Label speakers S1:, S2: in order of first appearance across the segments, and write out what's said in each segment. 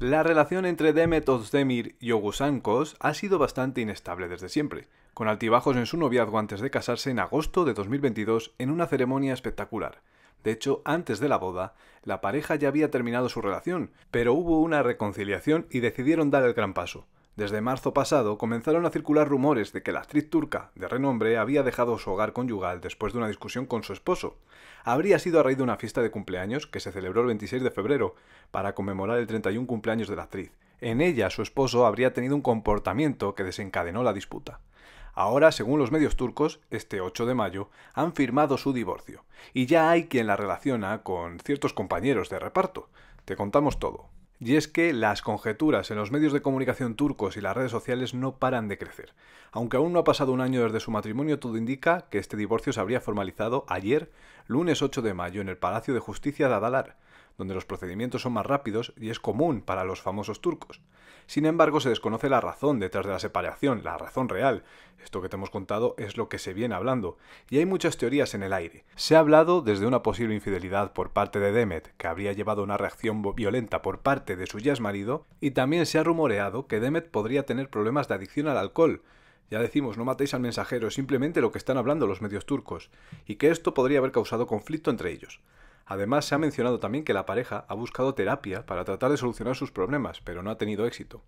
S1: La relación entre Demet Özdemir y Ogusankos ha sido bastante inestable desde siempre, con altibajos en su noviazgo antes de casarse en agosto de 2022 en una ceremonia espectacular. De hecho, antes de la boda, la pareja ya había terminado su relación, pero hubo una reconciliación y decidieron dar el gran paso. Desde marzo pasado comenzaron a circular rumores de que la actriz turca de renombre había dejado su hogar conyugal después de una discusión con su esposo. Habría sido a raíz de una fiesta de cumpleaños que se celebró el 26 de febrero para conmemorar el 31 cumpleaños de la actriz. En ella su esposo habría tenido un comportamiento que desencadenó la disputa. Ahora, según los medios turcos, este 8 de mayo han firmado su divorcio y ya hay quien la relaciona con ciertos compañeros de reparto. Te contamos todo y es que las conjeturas en los medios de comunicación turcos y las redes sociales no paran de crecer. Aunque aún no ha pasado un año desde su matrimonio, todo indica que este divorcio se habría formalizado ayer, lunes 8 de mayo, en el Palacio de Justicia de Adalar, donde los procedimientos son más rápidos y es común para los famosos turcos. Sin embargo, se desconoce la razón detrás de la separación, la razón real. Esto que te hemos contado es lo que se viene hablando, y hay muchas teorías en el aire. Se ha hablado desde una posible infidelidad por parte de Demet, que habría llevado a una reacción violenta por parte de su ya marido, y también se ha rumoreado que Demet podría tener problemas de adicción al alcohol, ya decimos, no matéis al mensajero, simplemente lo que están hablando los medios turcos, y que esto podría haber causado conflicto entre ellos. Además, se ha mencionado también que la pareja ha buscado terapia para tratar de solucionar sus problemas, pero no ha tenido éxito.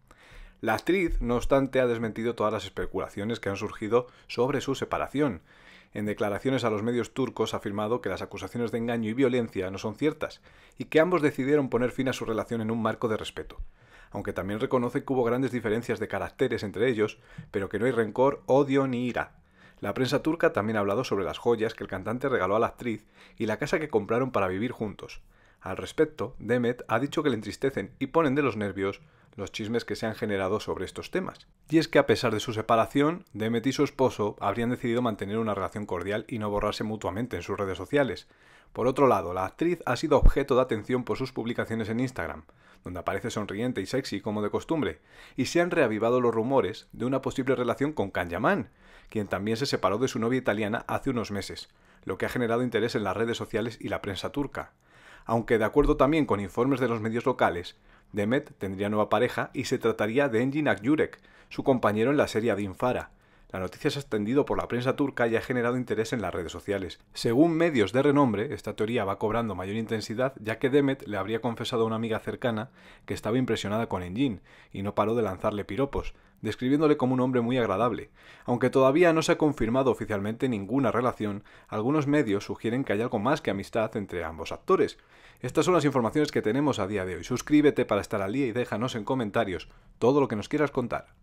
S1: La actriz, no obstante, ha desmentido todas las especulaciones que han surgido sobre su separación. En declaraciones a los medios turcos ha afirmado que las acusaciones de engaño y violencia no son ciertas, y que ambos decidieron poner fin a su relación en un marco de respeto aunque también reconoce que hubo grandes diferencias de caracteres entre ellos, pero que no hay rencor, odio ni ira. La prensa turca también ha hablado sobre las joyas que el cantante regaló a la actriz y la casa que compraron para vivir juntos. Al respecto, Demet ha dicho que le entristecen y ponen de los nervios los chismes que se han generado sobre estos temas. Y es que a pesar de su separación, Demet y su esposo habrían decidido mantener una relación cordial y no borrarse mutuamente en sus redes sociales. Por otro lado, la actriz ha sido objeto de atención por sus publicaciones en Instagram, donde aparece sonriente y sexy como de costumbre, y se han reavivado los rumores de una posible relación con Yaman, quien también se separó de su novia italiana hace unos meses, lo que ha generado interés en las redes sociales y la prensa turca. Aunque de acuerdo también con informes de los medios locales, Demet tendría nueva pareja y se trataría de Engin Akyurek, su compañero en la serie Dinfara. La noticia se ha extendido por la prensa turca y ha generado interés en las redes sociales. Según medios de renombre, esta teoría va cobrando mayor intensidad ya que Demet le habría confesado a una amiga cercana que estaba impresionada con Engin y no paró de lanzarle piropos, describiéndole como un hombre muy agradable. Aunque todavía no se ha confirmado oficialmente ninguna relación, algunos medios sugieren que hay algo más que amistad entre ambos actores. Estas son las informaciones que tenemos a día de hoy. Suscríbete para estar al día y déjanos en comentarios todo lo que nos quieras contar.